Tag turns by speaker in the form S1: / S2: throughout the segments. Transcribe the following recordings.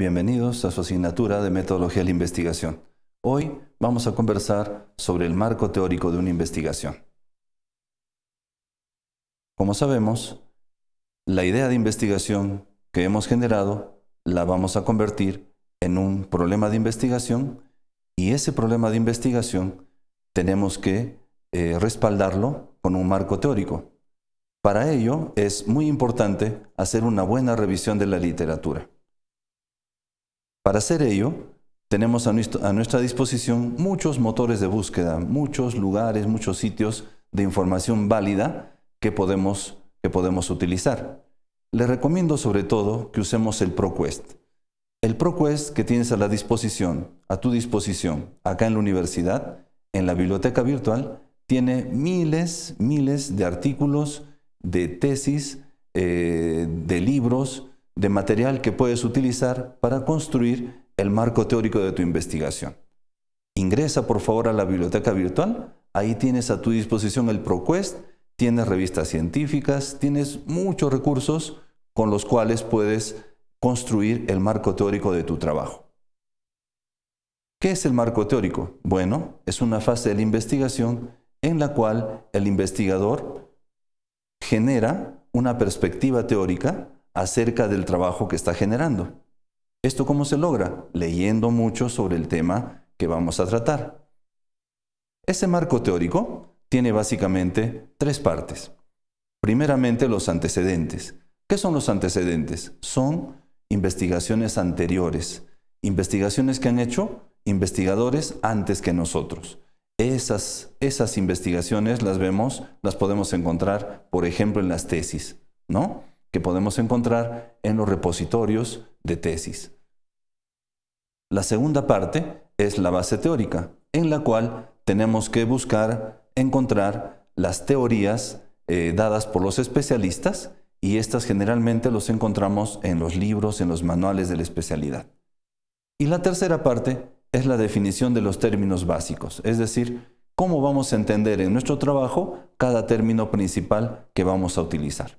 S1: Bienvenidos a su asignatura de Metodología de la Investigación. Hoy vamos a conversar sobre el marco teórico de una investigación. Como sabemos, la idea de investigación que hemos generado la vamos a convertir en un problema de investigación y ese problema de investigación tenemos que eh, respaldarlo con un marco teórico. Para ello es muy importante hacer una buena revisión de la literatura. Para hacer ello, tenemos a, nuestra disposición muchos motores de búsqueda, muchos lugares, muchos sitios de información válida que podemos, que podemos utilizar. Les recomiendo sobre todo que usemos el ProQuest. El ProQuest que tienes a la disposición, a tu disposición, acá en la universidad, en la biblioteca virtual, tiene miles, miles de artículos, de tesis, eh, de libros, de material que puedes utilizar para construir el marco teórico de tu investigación. Ingresa por favor a la biblioteca virtual, ahí tienes a tu disposición el ProQuest, tienes revistas científicas, tienes muchos recursos con los cuales puedes construir el marco teórico de tu trabajo. ¿Qué es el marco teórico? Bueno, es una fase de la investigación en la cual el investigador genera una perspectiva teórica acerca del trabajo que está generando. ¿Esto cómo se logra? Leyendo mucho sobre el tema que vamos a tratar. Ese marco teórico tiene básicamente tres partes. Primeramente los antecedentes. ¿Qué son los antecedentes? Son investigaciones anteriores, investigaciones que han hecho investigadores antes que nosotros. Esas, esas investigaciones las vemos, las podemos encontrar, por ejemplo, en las tesis, ¿no? que podemos encontrar en los repositorios de tesis. La segunda parte es la base teórica, en la cual tenemos que buscar, encontrar las teorías eh, dadas por los especialistas y estas generalmente los encontramos en los libros, en los manuales de la especialidad. Y la tercera parte es la definición de los términos básicos, es decir, cómo vamos a entender en nuestro trabajo cada término principal que vamos a utilizar.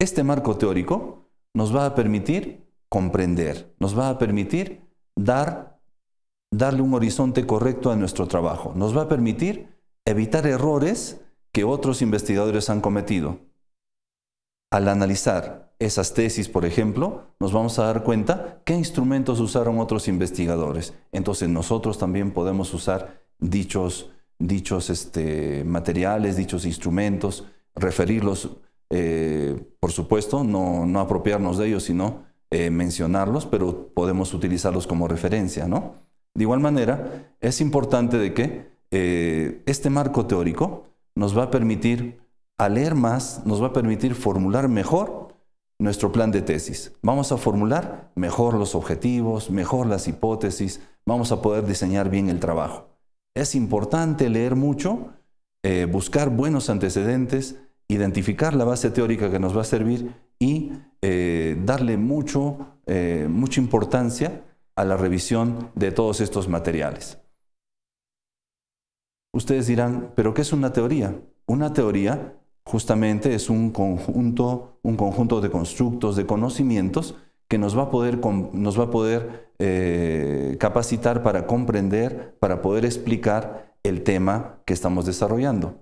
S1: Este marco teórico nos va a permitir comprender, nos va a permitir dar, darle un horizonte correcto a nuestro trabajo, nos va a permitir evitar errores que otros investigadores han cometido. Al analizar esas tesis, por ejemplo, nos vamos a dar cuenta qué instrumentos usaron otros investigadores. Entonces nosotros también podemos usar dichos, dichos este, materiales, dichos instrumentos, referirlos eh, por supuesto, no, no, apropiarnos de ellos, sino eh, mencionarlos, pero podemos utilizarlos como referencia, ¿no? De igual manera, es importante de que eh, este marco teórico nos va a permitir, a leer más, nos va a permitir formular mejor nuestro plan de tesis. Vamos a formular mejor los objetivos, mejor las hipótesis, vamos a poder diseñar bien el trabajo. Es importante leer mucho, buscar buenos antecedentes, identificar la base teórica que nos va a servir y eh, darle eh, mucha importancia a la revisión de todos estos materiales. Ustedes dirán, ¿pero qué es una teoría? Una teoría justamente es un conjunto, un conjunto de constructos, de conocimientos que nos va a poder, eh, capacitar para comprender, para poder explicar el tema que estamos desarrollando.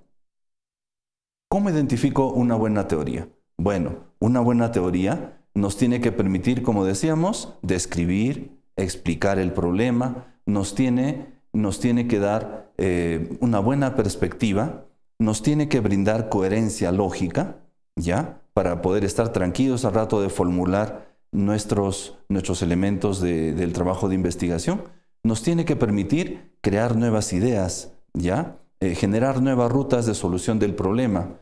S1: ¿Cómo identifico una buena teoría? Bueno, una buena teoría nos tiene que permitir, como decíamos, describir, explicar el problema, nos tiene, que dar eh, una buena perspectiva, nos tiene que brindar coherencia lógica, ¿ya? Para poder estar tranquilos al rato de formular nuestros, nuestros elementos del trabajo de investigación, nos tiene que permitir crear nuevas ideas, ¿ya? Eh, generar nuevas rutas de solución del problema,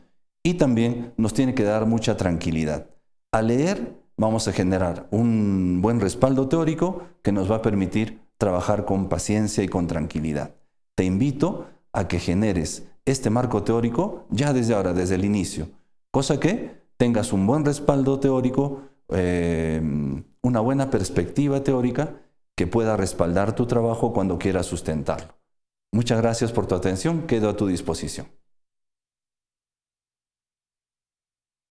S1: y también nos tiene que dar mucha tranquilidad. Al leer vamos a generar un buen respaldo teórico que nos va a permitir trabajar con paciencia y con tranquilidad. Te invito a que generes este marco teórico ya desde ahora, desde el inicio, cosa que tengas un buen respaldo teórico, eh, una buena perspectiva teórica que pueda respaldar tu trabajo cuando quieras sustentarlo. Muchas gracias por tu atención, quedo a tu disposición.